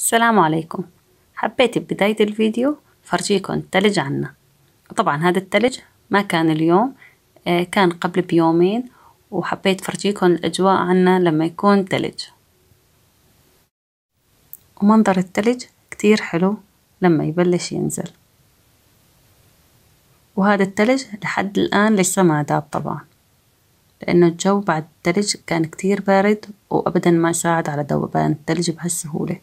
السلام عليكم حبيت ببداية الفيديو فرجيكم التلج عنا طبعا هذا التلج ما كان اليوم آه، كان قبل بيومين وحبيت فرجيكم الأجواء عنا لما يكون تلج ومنظر التلج كتير حلو لما يبلش ينزل وهذا التلج لحد الآن لسه ما داب طبعا لأنه الجو بعد التلج كان كتير بارد وأبدا ما ساعد على ذوبان التلج بهالسهولة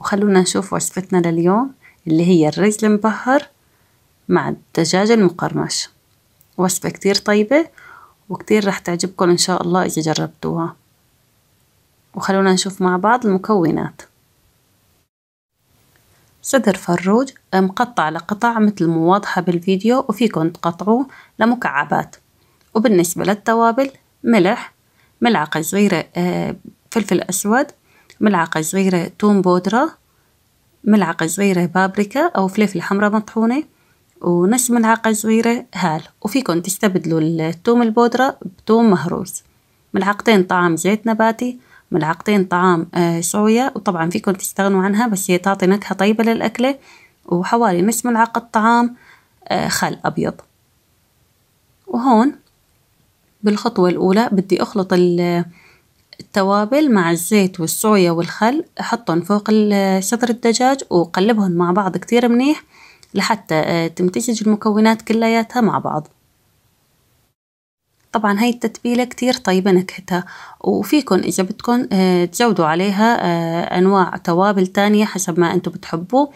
وخلونا نشوف وصفتنا لليوم اللي هي الرز المبهر مع الدجاج المقرمش وصفة كتير طيبة وكتير راح تعجبكم إن شاء الله إذا جربتوها وخلونا نشوف مع بعض المكونات صدر فروج مقطع لقطع مثل مواضحة بالفيديو وفيكم تقطعوه لمكعبات وبالنسبة للتوابل ملح ملعقة صغيرة آه، فلفل أسود ملعقة صغيرة توم بودرة ملعقة صغيرة بابريكا أو فلفل حمراء مطحونة ونص ملعقة صغيرة هال وفيكن تستبدلوا التوم البودرة بتوم مهروس ملعقتين طعام زيت نباتي ملعقتين طعام آه، صويا وطبعا فيكن تستغنوا عنها بس هي تعطي نكهة طيبة للأكلة وحوالي نص ملعقة طعام آه، خل أبيض وهون بالخطوة الأولى بدي أخلط التوابل مع الزيت والصويا والخل حطهم فوق صدر الدجاج وقلبهم مع بعض كتير منيح لحتى آه، تمتزج المكونات كلياتها مع بعض طبعا هاي التتبيلة كتير طيبة نكهتها وفيكن إذا بدكن آه، تزودوا عليها آه، أنواع توابل تانية حسب ما أنتم بتحبوا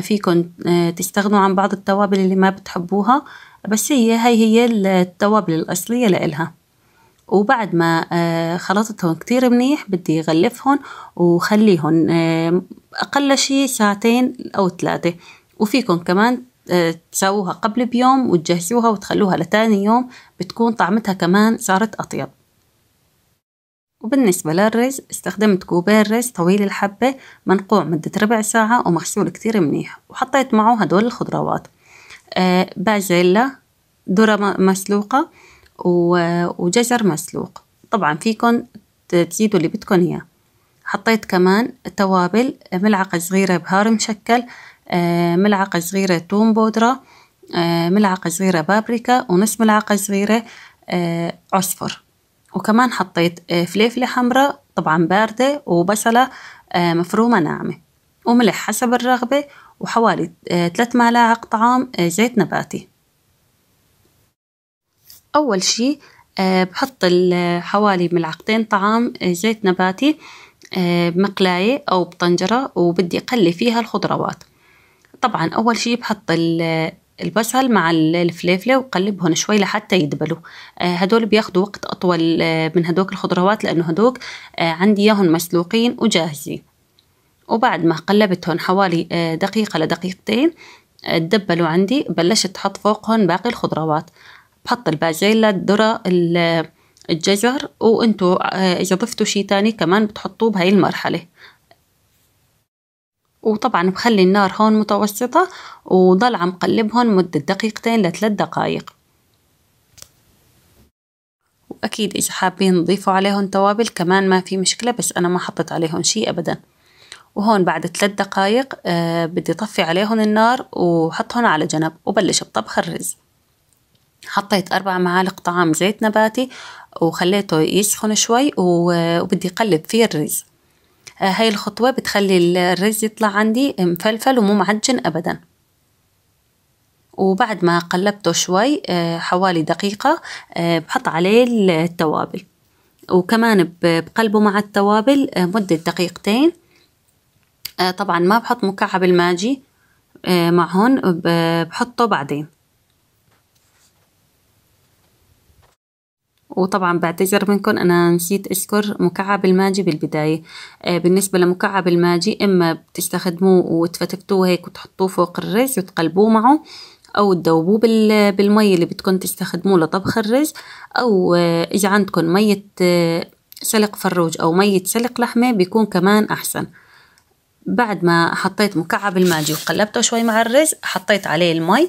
فيكن تستغنوا عن بعض التوابل اللي ما بتحبوها بس هي هاي هي التوابل الأصلية لإلها وبعد ما آه، خلطتهم كتير منيح بدي أغلفهم وخليهم آه، أقل شي ساعتين أو ثلاثة وفيكم كمان آه، تسووها قبل بيوم وتجهزوها وتخلوها لتاني يوم بتكون طعمتها كمان صارت أطيب وبالنسبة للرز استخدمت كوبين رز طويل الحبة منقوع مدة ربع ساعة ومغسول كتير منيح وحطيت معه هدول الخضروات بازيلا ذرة مسلوقة وجزر مسلوق طبعا فيكن تزيدوا اللي بدكن اياه حطيت كمان توابل ملعقة صغيرة بهار مشكل آه، ملعقة صغيرة توم بودرة آه، ملعقة صغيرة بابريكا ونص ملعقة صغيرة آه، عصفر وكمان حطيت فليفلة حمراء طبعا باردة وبصلة مفرومة ناعمة وملح حسب الرغبة وحوالي ثلاث ملاعق طعام زيت نباتي أول شي آه، بحط حوالي ملعقتين طعام آه، زيت نباتي آه، بمقلاية أو بطنجرة وبدي أقلي فيها الخضروات، طبعا أول شي بحط البصل مع الفليفلة وقلبهم شوي لحتى يدبلوا، هدول بياخدوا وقت أطول من هدوك الخضروات لأنه هدوك عندي ياهن مسلوقين وجاهزين، وبعد ما قلبتهن حوالي دقيقة لدقيقتين اتدبلوا عندي بلشت أحط فوقهن باقي الخضروات. بحط الباجيلا الذرة الجزر وانتو آه، اذا ضفتوا شي تاني كمان بتحطوه بهاي المرحلة وطبعا بخلي النار هون متوسطة وضل عم قلبهم مدة دقيقتين لثلاث دقايق وأكيد إذا حابين نضيفوا عليهم توابل كمان ما في مشكلة بس أنا ما حطيت عليهم شي أبدا وهون بعد ثلاث دقايق آه، بدي طفي عليهم النار وحطهم على جنب وبلش بطبخ الرز حطيت أربع معالق طعام زيت نباتي وخليته يسخن شوي وبدي أقلب فيه الرز آه، هاي الخطوة بتخلي الرز يطلع عندي مفلفل ومو معجن أبدا وبعد ما قلبته شوي آه، حوالي دقيقة آه، بحط عليه التوابل وكمان بقلبه مع التوابل مدة دقيقتين طبعا ما بحط مكعب الماجي معهن بحطه بعدين وطبعا بعتذر منكم أنا نسيت أذكر مكعب الماجي بالبداية آه، بالنسبة لمكعب الماجي إما بتستخدموه وتفتتوه هيك وتحطوه فوق الرز وتقلبوه معه او تذوبوه بالمي اللي بدكم تستخدموه لطبخ الرز او آه، اذا عندكم مية آه، سلق فروج او مية سلق لحمة بيكون كمان احسن بعد ما حطيت مكعب الماجي وقلبته شوي مع الرز حطيت عليه المي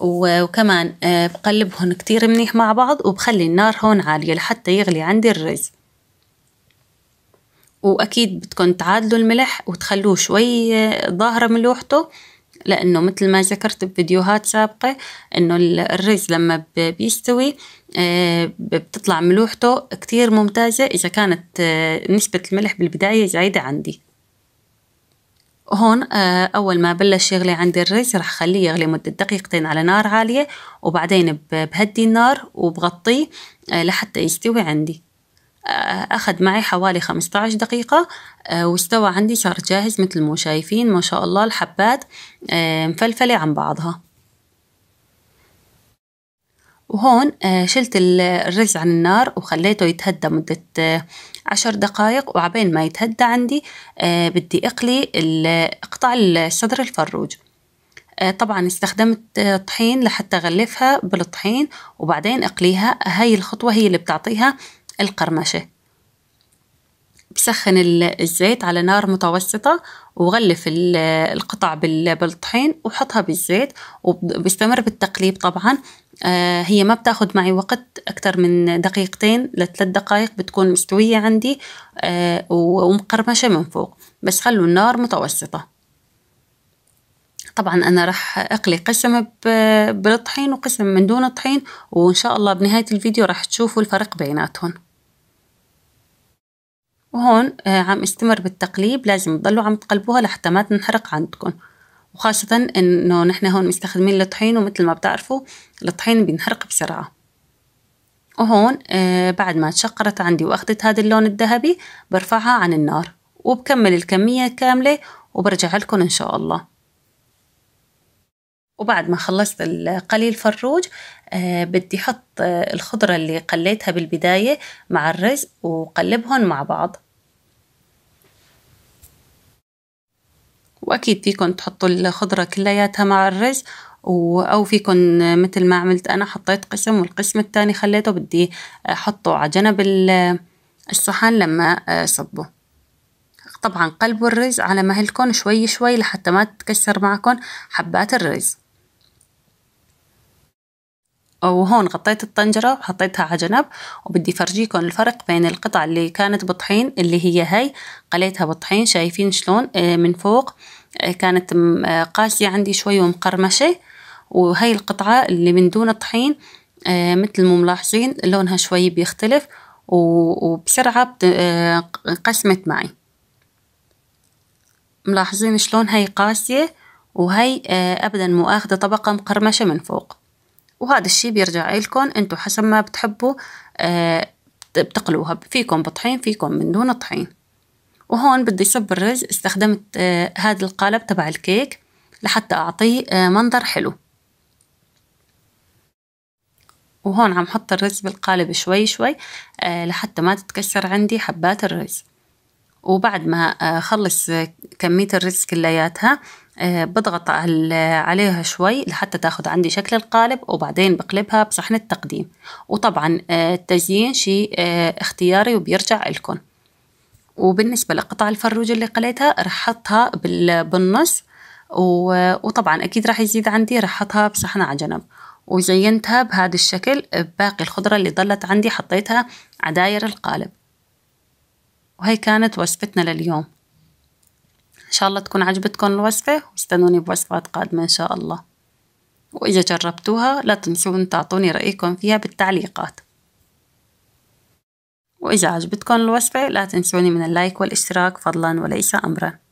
وكمان آه، بقلبهم كتير منيح مع بعض وبخلي النار هون عالية لحتى يغلي عندي الرز وأكيد بدكم تعادلوا الملح وتخلوه شوي آه، ظاهرة ملوحته لأنه مثل ما ذكرت بفيديوهات سابقة إنه الرز لما بيستوي آه، بتطلع ملوحته كتير ممتازة إذا كانت نسبة الملح بالبداية زايدة عندي هون آه، أول ما بلش يغلي عندي الرز رح خليه يغلي مدة دقيقتين على نار عالية وبعدين بهدي النار وبغطيه آه، لحتى يستوي عندي آه، أخذ معي حوالي 15 دقيقة واستوى عندي صار جاهز مثل ما شايفين ما شاء الله الحبات مفلفلة عن بعضها وهون آه، شلت الرز عن النار وخليته يتهدى مدة آه، عشر دقائق وعبين ما يتهدى عندي آه، بدي أقلي أقطع صدر الفروج طبعا استخدمت طحين لحتى أغلفها بالطحين وبعدين أقليها هاي الخطوة هي اللي بتعطيها القرمشة بسخن الزيت على نار متوسطة وغلف القطع بالطحين وحطها بالزيت وبستمر بالتقليب طبعا آه، هي ما بتاخد معي وقت أكتر من دقيقتين لثلاث دقايق بتكون مستوية عندي آه، ومقرمشة من فوق بس خلوا النار متوسطة طبعا أنا راح أقلي قسم بالطحين وقسم من دون طحين وإن شاء الله بنهاية الفيديو راح تشوفوا الفرق بيناتهم وهون آه، عم استمر بالتقليب لازم تضلوا عم تقلبوها لحتى ما تنحرق عندكم وخاصة انه نحن هون مستخدمين الطحين ومثل ما بتعرفوا الطحين بينحرق بسرعة وهون آه، بعد ما تشقرت عندي واخدت هذا اللون الذهبي برفعها عن النار وبكمل الكمية كاملة وبرجع لكم ان شاء الله وبعد ما خلصت القليل الفروج آه، بدي أحط آه، الخضرة اللي قليتها بالبداية مع الرز وقلبهم مع بعض وأكيد فيكن تحطوا الخضرة كلياتها مع الرز أو فيكن آه، مثل ما عملت أنا حطيت قسم والقسم التاني خليته بدي أحطه على جنب الصحن لما صبه طبعا قلبوا الرز على مهلكم شوي شوي لحتى ما تتكسر معكم حبات الرز وهون غطيت الطنجرة وحطيتها على جنب وبدي فرجيكم الفرق بين القطع اللي كانت بطحين اللي هي هاي قليتها بطحين شايفين شلون آه، من فوق آه، كانت آه، قاسية عندي شوي ومقرمشة وهي القطعة اللي من دون طحين مثل ما ملاحظين لونها شوي بيختلف وبسرعة انقسمت معي ملاحظين شلون هاي قاسية وهي أبدا مو أخذة طبقة مقرمشة من فوق وهذا الشي بيرجع لكم انتو حسب ما بتحبوا آه بتقلوها فيكم بطحين فيكم من دون طحين وهون بدي صب الرز استخدمت آه هذا القالب تبع الكيك لحتى اعطيه آه منظر حلو وهون عم حط الرز بالقالب شوي شوي آه لحتى ما تتكسر عندي حبات الرز وبعد ما أخلص آه، كمية الرز كلياتها آه، بضغط عليها شوي لحتى تاخد عندي شكل القالب وبعدين بقلبها بصحن التقديم وطبعا آه، التزيين شيء اختياري وبيرجع لكم وبالنسبة لقطع الفروج اللي قليتها رح حطها بالنص وطبعا أكيد رح يزيد عندي رح حطها بصحن على جنب وزينتها بهذا الشكل باقي الخضرة اللي ضلت عندي حطيتها عداير القالب وهي كانت وصفتنا لليوم إن شاء الله تكون عجبتكم الوصفة واستنوني بوصفات قادمة إن شاء الله وإذا جربتوها لا تنسون تعطوني رأيكم فيها بالتعليقات وإذا عجبتكم الوصفة لا تنسوني من اللايك والاشتراك فضلا وليس أمرا